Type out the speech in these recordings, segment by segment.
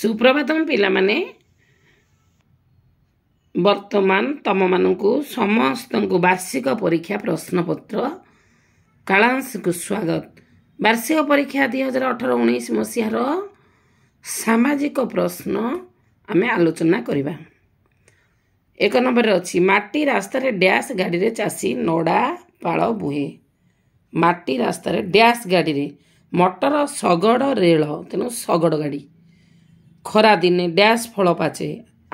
ସୁପ୍ରଭାତମ ପିଲାମାନେ ବର୍ତ୍ତମାନ ତମମାନଙ୍କୁ ସମସ୍ତଙ୍କୁ ବାର୍ଷିକ ପରୀକ୍ଷା ପ୍ରଶ୍ନପତ୍ର କାଳାଂଶକୁ ସ୍ୱାଗତ ବାର୍ଷିକ ପରୀକ୍ଷା ଦୁଇ ହଜାର ଅଠର ଉଣେଇଶ ମସିହାର ସାମାଜିକ ପ୍ରଶ୍ନ ଆମେ ଆଲୋଚନା କରିବା ଏକ ନମ୍ବରରେ ଅଛି ମାଟି ରାସ୍ତାରେ ଡ୍ୟାସ୍ ଗାଡ଼ିରେ ଚାଷୀ ନଡ଼ା ପାଳ ବୁହେ ମାଟି ରାସ୍ତାରେ ଡ୍ୟାସ୍ ଗାଡ଼ିରେ ମଟର ଶଗଡ଼ ରେଳ ତେଣୁ ଶଗଡ଼ ଗାଡ଼ି ଖରାଦିନେ ଡ୍ୟାସ୍ ଫଳ ପାଚେ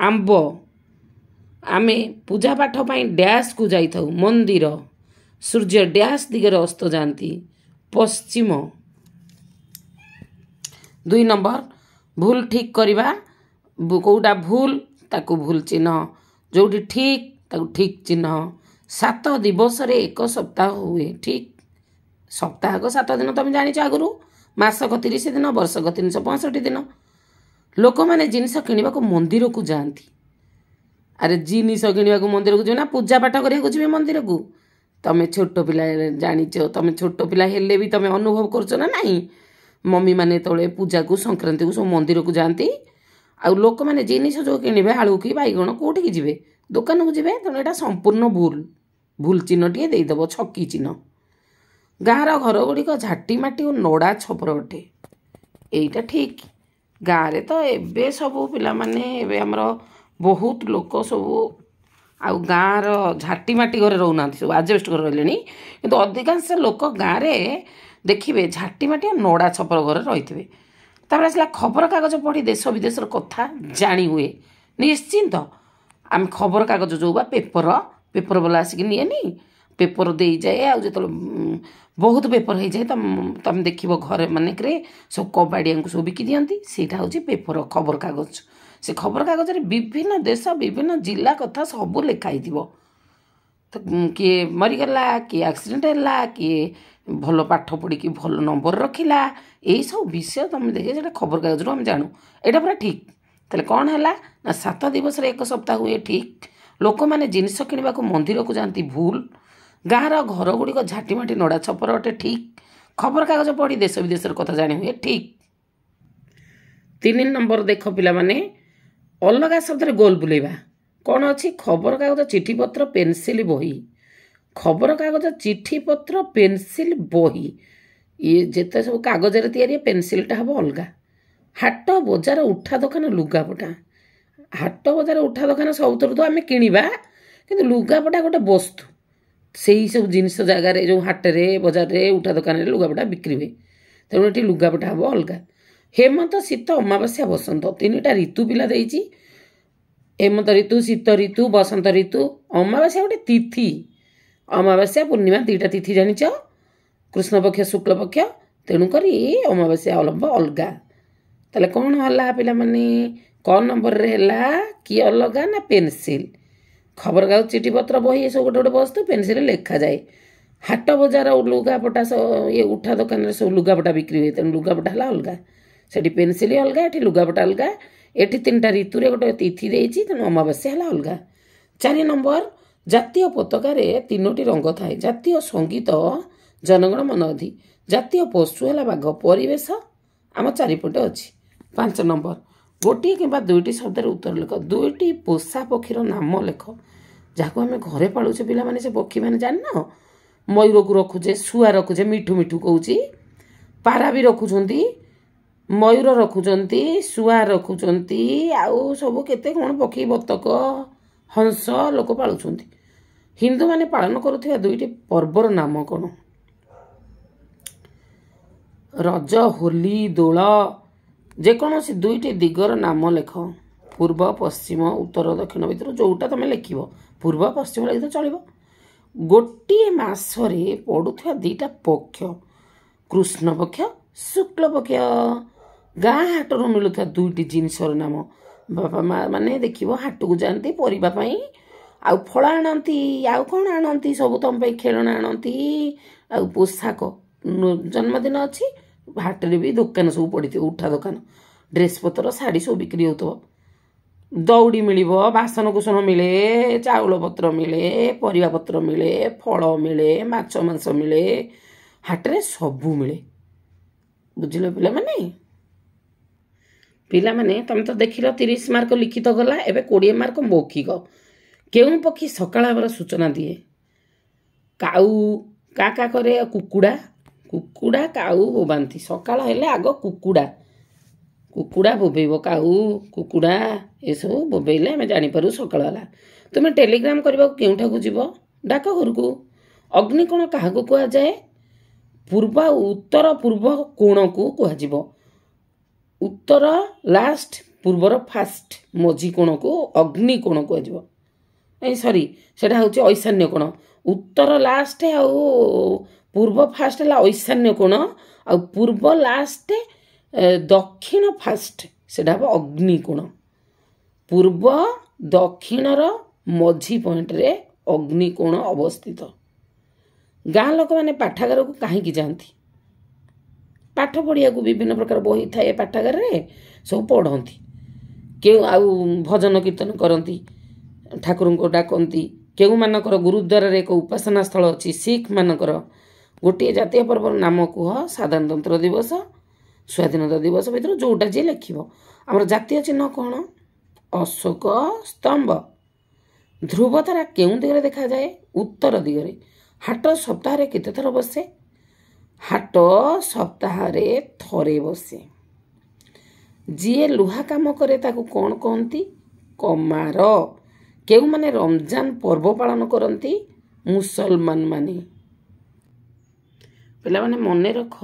ଆମ୍ବ ଆମେ ପୂଜାପାଠ ପାଇଁ ଡ୍ୟାସ୍କୁ ଯାଇଥାଉ ମନ୍ଦିର ସୂର୍ଯ୍ୟ ଡ୍ୟାସ୍ ଦିଗରେ ଅସ୍ତ ଯାଆନ୍ତି ପଶ୍ଚିମ ଦୁଇ ନମ୍ବର ଭୁଲ ଠିକ୍ କରିବା କେଉଁଟା ଭୁଲ ତାକୁ ଭୁଲ ଚିହ୍ନ ଯେଉଁଠି ଠିକ୍ ତାକୁ ଠିକ୍ ଚିହ୍ନ ସାତ ଦିବସରେ ଏକ ସପ୍ତାହ ହୁଏ ଠିକ୍ ସପ୍ତାହକ ସାତ ଦିନ ତୁମେ ଜାଣିଛ ଆଗରୁ ମାସକ ତିରିଶ ଦିନ ବର୍ଷକ ତିନିଶହ ପଞ୍ଚଷଠି ଦିନ ଲୋକମାନେ ଜିନିଷ କିଣିବାକୁ ମନ୍ଦିରକୁ ଯାଆନ୍ତି ଆରେ ଜିନିଷ କିଣିବାକୁ ମନ୍ଦିରକୁ ଯିବେ ନା ପୂଜାପାଠ କରିବାକୁ ଯିବେ ମନ୍ଦିରକୁ ତମେ ଛୋଟ ପିଲା ଜାଣିଛ ତମେ ଛୋଟ ପିଲା ହେଲେ ବି ତମେ ଅନୁଭବ କରୁଛ ନା ନାହିଁ ମମିମାନେ ତଳେ ପୂଜାକୁ ସଂକ୍ରାନ୍ତିକୁ ସବୁ ମନ୍ଦିରକୁ ଯାଆନ୍ତି ଆଉ ଲୋକମାନେ ଜିନିଷ ଯେଉଁ କିଣିବେ ଆଳୁ କି ବାଇଗଣ କେଉଁଠିକି ଯିବେ ଦୋକାନକୁ ଯିବେ ତେଣୁ ଏଇଟା ସମ୍ପୂର୍ଣ୍ଣ ଭୁଲ ଭୁଲ ଚିହ୍ନଟିଏ ଦେଇଦେବ ଛକି ଚିହ୍ନ ଗାଁର ଘରଗୁଡ଼ିକ ଝାଟି ମାଟି ଓ ନଡ଼ା ଛପର ଅଟେ ଏଇଟା ଠିକ୍ ଗାଁରେ ତ ଏବେ ସବୁ ପିଲାମାନେ ଏବେ ଆମର ବହୁତ ଲୋକ ସବୁ ଆଉ ଗାଁର ଝାଟି ମାଟି ଘରେ ରହୁନାହାନ୍ତି ସବୁ ଆଜବେଷ୍ଟ ଘରେ ରହିଲେଣି କିନ୍ତୁ ଅଧିକାଂଶ ଲୋକ ଗାଁରେ ଦେଖିବେ ଝାଟି ମାଟି ଆଉ ନଡ଼ା ଛପର ଘରେ ରହିଥିବେ ତା'ପରେ ଆସିଲା ଖବରକାଗଜ ପଢ଼ି ଦେଶ ବିଦେଶର କଥା ଜାଣି ହୁଏ ନିଶ୍ଚିନ୍ତ ଆମେ ଖବରକାଗଜ ଯେଉଁ ବା ପେପର ପେପରବାଲା ଆସିକି ନିଏନି ପେପର ଦେଇଯାଏ ଆଉ ଯେତେବେଳେ ବହୁତ ପେପର ହେଇଯାଏ ତମେ ଦେଖିବ ଘରେ ମାନେକରେ ସବୁ କବାଡ଼ିଆଙ୍କୁ ସବୁ ବିକି ଦିଅନ୍ତି ସେଇଟା ହେଉଛି ପେପର ଖବରକାଗଜ ସେ ଖବରକାଗଜରେ ବିଭିନ୍ନ ଦେଶ ବିଭିନ୍ନ ଜିଲ୍ଲା କଥା ସବୁ ଲେଖା ହେଇଥିବ ତ କିଏ ମରିଗଲା କିଏ ଆକ୍ସିଡ଼େଣ୍ଟ ହେଲା କିଏ ଭଲ ପାଠ ପଢ଼ିକି ଭଲ ନମ୍ବର ରଖିଲା ଏଇସବୁ ବିଷୟ ତମେ ଦେଖିବ ସେଇଟା ଖବରକାଗଜରୁ ଆମେ ଜାଣୁ ଏଇଟା ପୁରା ଠିକ୍ ତାହେଲେ କ'ଣ ହେଲା ନା ସାତ ଦିବସରେ ଏକ ସପ୍ତାହ ହୁଏ ଠିକ୍ ଲୋକମାନେ ଜିନିଷ କିଣିବାକୁ ମନ୍ଦିରକୁ ଯାଆନ୍ତି ଭୁଲ ଗାଁର ଘରଗୁଡ଼ିକ ଝାଟିମାଟି ନଡ଼ା ଛପର ଅଟେ ଠିକ୍ ଖବରକାଗଜ ପଢ଼ି ଦେଶ ବିଦେଶର କଥା ଜାଣିହୁଏ ଠିକ୍ ତିନି ନମ୍ବର ଦେଖ ପିଲାମାନେ ଅଲଗା ଶବ୍ଦରେ ଗୋଲ ବୁଲେଇବା କ'ଣ ଅଛି ଖବରକାଗଜ ଚିଠିପତ୍ର ପେନସିଲ୍ ବହି ଖବରକାଗଜ ଚିଠିପତ୍ର ପେନସିଲ୍ ବହି ଇଏ ଯେତେ ସବୁ କାଗଜରେ ତିଆରି ପେନସିଲ୍ଟା ହେବ ଅଲଗା ହାଟ ବଜାର ଉଠା ଦୋକାନ ଲୁଗାପଟା ହାଟ ବଜାର ଉଠା ଦୋକାନ ସବୁଥିରୁ ତ ଆମେ କିଣିବା କିନ୍ତୁ ଲୁଗାପଟା ଗୋଟେ ବସ୍ତୁ ସେହି ସବୁ ଜିନିଷ ଜାଗାରେ ଯେଉଁ ହାଟରେ ବଜାରରେ ଉଠା ଦୋକାନରେ ଲୁଗାପଟା ବିକ୍ରି ହୁଏ ତେଣୁ ଏଠି ଲୁଗାପଟା ହେବ ଅଲଗା ହେମନ୍ତ ଶୀତ ଅମାବାସ୍ୟା ବସନ୍ତ ତିନିଟା ଋତୁ ପିଲା ଦେଇଛି ହେମନ୍ତ ଋତୁ ଶୀତ ଋତୁ ବସନ୍ତ ଋତୁ ଅମାବାସ୍ୟା ଗୋଟେ ତିଥି ଅମାବାସ୍ୟା ପୂର୍ଣ୍ଣିମା ଦୁଇଟା ତିଥି ଜାଣିଛ କୃଷ୍ଣପକ୍ଷ ଶୁକ୍ଳପକ୍ଷ ତେଣୁକରି ଅମାବାସ୍ୟା ଅଲମ୍ବ ଅଲଗା ତାହେଲେ କ'ଣ ହେଲା ପିଲାମାନେ କ'ଣ ନମ୍ବରରେ ହେଲା କି ଅଲଗା ନା ପେନସିଲ୍ ଖବରକାଗଜ ଚିଠିପତ୍ର ବହି ଏସବୁ ଗୋଟେ ଗୋଟେ ବସ୍ତୁ ପେନ୍ସିଲ୍ରେ ଲେଖାଯାଏ ହାଟ ବଜାର ଲୁଗାପଟା ଇଏ ଉଠା ଦୋକାନରେ ସବୁ ଲୁଗାପଟା ବିକ୍ରି ହୁଏ ତେଣୁ ଲୁଗାପଟା ହେଲା ଅଲଗା ସେଠି ପେନ୍ସିଲ୍ ଅଲଗା ଏଠି ଲୁଗାପଟା ଅଲଗା ଏଠି ତିନିଟା ଋତୁରେ ଗୋଟେ ତିଥି ଦେଇଛି ତେଣୁ ଅମାବାସ୍ୟା ହେଲା ଅଲଗା ଚାରି ନମ୍ବର ଜାତୀୟ ପତାକାରେ ତିନୋଟି ରଙ୍ଗ ଥାଏ ଜାତୀୟ ସଙ୍ଗୀତ ଜନଗଣ ମନ ଅଧି ଜାତୀୟ ପଶୁ ହେଲା ବାଘ ପରିବେଶ ଆମ ଚାରିପଟେ ଅଛି ପାଞ୍ଚ ନମ୍ବର ଗୋଟିଏ କିମ୍ବା ଦୁଇଟି ଶବ୍ଦରେ ଉତ୍ତର ଲେଖ ଦୁଇଟି ପୋଷା ପକ୍ଷୀର ନାମ ଲେଖ ଯାହାକୁ ଆମେ ଘରେ ପାଳୁଛେ ପିଲାମାନେ ସେ ପକ୍ଷୀମାନେ ଜାଣିନ ମୟୂରକୁ ରଖୁଛେ ଶୁଆ ରଖୁଛେ ମିଠୁ ମିଠୁ କହୁଛି ପାରା ବି ରଖୁଛନ୍ତି ମୟୂର ରଖୁଛନ୍ତି ଶୁଆ ରଖୁଛନ୍ତି ଆଉ ସବୁ କେତେ କ'ଣ ପକ୍ଷୀ ବତକ ହଂସ ଲୋକ ପାଳୁଛନ୍ତି ହିନ୍ଦୁମାନେ ପାଳନ କରୁଥିବା ଦୁଇଟି ପର୍ବର ନାମ କ'ଣ ରଜ ହୋଲି ଦୋଳ ଯେକୌଣସି ଦୁଇଟି ଦିଗର ନାମ ଲେଖ ପୂର୍ବ ପଶ୍ଚିମ ଉତ୍ତର ଦକ୍ଷିଣ ଭିତରୁ ଯେଉଁଟା ତୁମେ ଲେଖିବ ପୂର୍ବ ପଶ୍ଚିମ ଲେଖି ତ ଚଳିବ ଗୋଟିଏ ମାସରେ ପଡ଼ୁଥିବା ଦୁଇଟା ପକ୍ଷ କୃଷ୍ଣ ପକ୍ଷ ଶୁକ୍ଳ ପକ୍ଷ ଗାଁ ହାଟରୁ ମିଳୁଥିବା ଦୁଇଟି ଜିନିଷର ନାମ ବାପା ମା ମାନେ ଦେଖିବ ହାଟକୁ ଯାଆନ୍ତି ପରିବା ପାଇଁ ଆଉ ଫଳ ଆଣନ୍ତି ଆଉ କ'ଣ ଆଣନ୍ତି ସବୁ ତମ ପାଇଁ ଖେଳଣା ଆଣନ୍ତି ଆଉ ପୋଷାକ ଜନ୍ମଦିନ ଅଛି ହାଟରେ ବି ଦୋକାନ ସବୁ ପଡ଼ିଥିବ ଉଠା ଦୋକାନ ପତ୍ର ଶାଢ଼ୀ ସବୁ ବିକ୍ରି ହେଉଥିବ ଦଉଡ଼ି ମିଳିବ ବାସନକୁସନ ମିଳେ ଚାଉଳପତ୍ର ମିଳେ ପରିବାପତ୍ର ମିଳେ ଫଳ ମିଳେ ମାଛ ମାଂସ ମିଳେ ହାଟରେ ସବୁ ମିଳେ ବୁଝିଲ ପିଲାମାନେ ପିଲାମାନେ ତମେ ତ ଦେଖିଲ ତିରିଶ ମାର୍କ ଲିଖିତ ଗଲା ଏବେ କୋଡ଼ିଏ ମାର୍କ ମୌଖିକ କେଉଁ ପକ୍ଷୀ ସକାଳ ହେବାର ସୂଚନା ଦିଏ କାଉ କା କା କରେ ଆଉ କୁକୁଡ଼ା କୁକୁଡ଼ା କାଉ ଭୋବାନ୍ତି ସକାଳ ହେଲେ ଆଗ କୁକୁଡ଼ା କୁକୁଡ଼ା ଭୋବେଇବ କାଉ କୁକୁଡ଼ା ଏସବୁ ବୋବେଇଲେ ଆମେ ଜାଣିପାରୁ ସକାଳ ହେଲା ତୁମେ ଟେଲିଗ୍ରାମ୍ କରିବାକୁ କେଉଁଠାକୁ ଯିବ ଡାକଘରକୁ ଅଗ୍ନିକୋଣ କାହାକୁ କୁହାଯାଏ ପୂର୍ବ ଆଉ ଉତ୍ତର ପୂର୍ବ କୋଣକୁ କୁହାଯିବ ଉତ୍ତର ଲାଷ୍ଟ ପୂର୍ବର ଫାଷ୍ଟ ମଝି କୋଣକୁ ଅଗ୍ନି କୋଣ କୁହାଯିବ ନାଇଁ ସରି ସେଇଟା ହେଉଛି ଐଶାନ୍ୟ କୋଣ ଉତ୍ତର ଲାଷ୍ଟ ଆଉ ପୂର୍ବ ଫାଷ୍ଟ ହେଲା ଐଶାନ୍ୟ କୋଣ ଆଉ ପୂର୍ବ ଲାଷ୍ଟ ଦକ୍ଷିଣ ଫାଷ୍ଟ ସେଇଟା ହବ ଅଗ୍ନିକୋଣ ପୂର୍ବ ଦକ୍ଷିଣର ମଝି ପଏଣ୍ଟରେ ଅଗ୍ନିକୋଣ ଅବସ୍ଥିତ ଗାଁ ଲୋକମାନେ ପାଠାଗାରକୁ କାହିଁକି ଯାଆନ୍ତି ପାଠ ପଢ଼ିବାକୁ ବିଭିନ୍ନ ପ୍ରକାର ବହି ଥାଏ ପାଠାଗାରରେ ସବୁ ପଢ଼ନ୍ତି କେଉଁ ଆଉ ଭଜନ କୀର୍ତ୍ତନ କରନ୍ତି ଠାକୁରଙ୍କୁ ଡାକନ୍ତି କେଉଁମାନଙ୍କର ଗୁରୁଦ୍ୱାରରେ ଏକ ଉପାସନା ସ୍ଥଳ ଅଛି ଶିଖ୍ମାନଙ୍କର ଗୋଟିଏ ଜାତୀୟ ପର୍ବର ନାମ କୁହ ସାଧାରଣତନ୍ତ୍ର ଦିବସ ସ୍ୱାଧୀନତା ଦିବସ ଭିତରୁ ଯେଉଁଟା ଯିଏ ଲେଖିବ ଆମର ଜାତୀୟ ଚିହ୍ନ କ'ଣ ଅଶୋକ ସ୍ତମ୍ଭ ଧ୍ରୁବତାରା କେଉଁ ଦିଗରେ ଦେଖାଯାଏ ଉତ୍ତର ଦିଗରେ ହାଟ ସପ୍ତାହରେ କେତେ ଥର ବସେ ହାଟ ସପ୍ତାହରେ ଥରେ ବସେ ଯିଏ ଲୁହା କାମ କରେ ତାକୁ କ'ଣ କହନ୍ତି କମାର କେଉଁମାନେ ରମଜାନ ପର୍ବ ପାଳନ କରନ୍ତି ମୁସଲମାନମାନେ ପିଲାମାନେ ମନେ ରଖ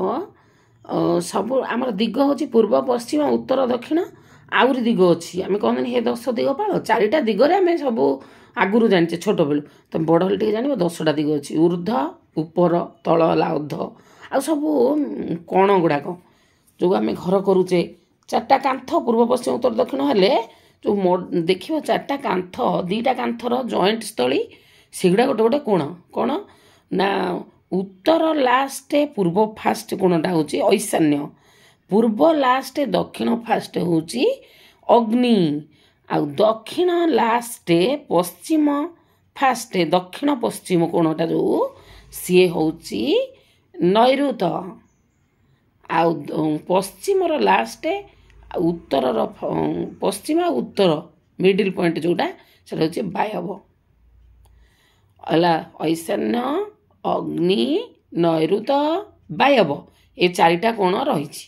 ସବୁ ଆମର ଦିଗ ହେଉଛି ପୂର୍ବ ପଶ୍ଚିମ ଉତ୍ତର ଦକ୍ଷିଣ ଆହୁରି ଦିଗ ଅଛି ଆମେ କହନ୍ତିନି ହେ ଦଶ ଦିଗପାଳ ଚାରିଟା ଦିଗରେ ଆମେ ସବୁ ଆଗରୁ ଜାଣିଛେ ଛୋଟବେଳୁ ତମେ ବଡ଼ ହେଲେ ଟିକେ ଜାଣିବ ଦଶଟା ଦିଗ ଅଛି ଉର୍ଦ୍ଧ ଉପର ତଳ ହେଲା ଅଧ ଆଉ ସବୁ କୋଣ ଗୁଡ଼ାକ ଯେଉଁ ଆମେ ଘର କରୁଛେ ଚାରିଟା କାନ୍ଥ ପୂର୍ବ ପଶ୍ଚିମ ଉତ୍ତର ଦକ୍ଷିଣ ହେଲେ ଯେଉଁ ଦେଖିବ ଚାରିଟା କାନ୍ଥ ଦୁଇଟା କାନ୍ଥର ଜଏଣ୍ଟ ସ୍ଥଳୀ ସେଗୁଡ଼ା ଗୋଟେ ଗୋଟେ କୋଣ କ'ଣ ନା ଉତ୍ତର ଲାଷ୍ଟ ପୂର୍ବ ଫାଷ୍ଟ ଗୁଣଟା ହେଉଛି ଐଶାନ୍ୟ ପୂର୍ବ ଲାଷ୍ଟ ଦକ୍ଷିଣ ଫାଷ୍ଟ ହେଉଛି ଅଗ୍ନି ଆଉ ଦକ୍ଷିଣ ଲାଷ୍ଟ ପଶ୍ଚିମ ଫାଷ୍ଟ ଦକ୍ଷିଣ ପଶ୍ଚିମ କୋଣଟା ଯେଉଁ ସିଏ ହେଉଛି ନୈରୁତ ଆଉ ପଶ୍ଚିମର ଲାଷ୍ଟ ଆଉ ଉତ୍ତରର ପଶ୍ଚିମ ଆଉ ଉତ୍ତର ମିଡ଼ିଲ ପଏଣ୍ଟ ଯେଉଁଟା ସେଇଟା ହେଉଛି ବାୟବ ହେଲା ଐଶାନ୍ୟ ଅଗ୍ନି ନୈଋତ ବାୟବ ଏ ଚାରିଟା କୋଣ ରହିଛି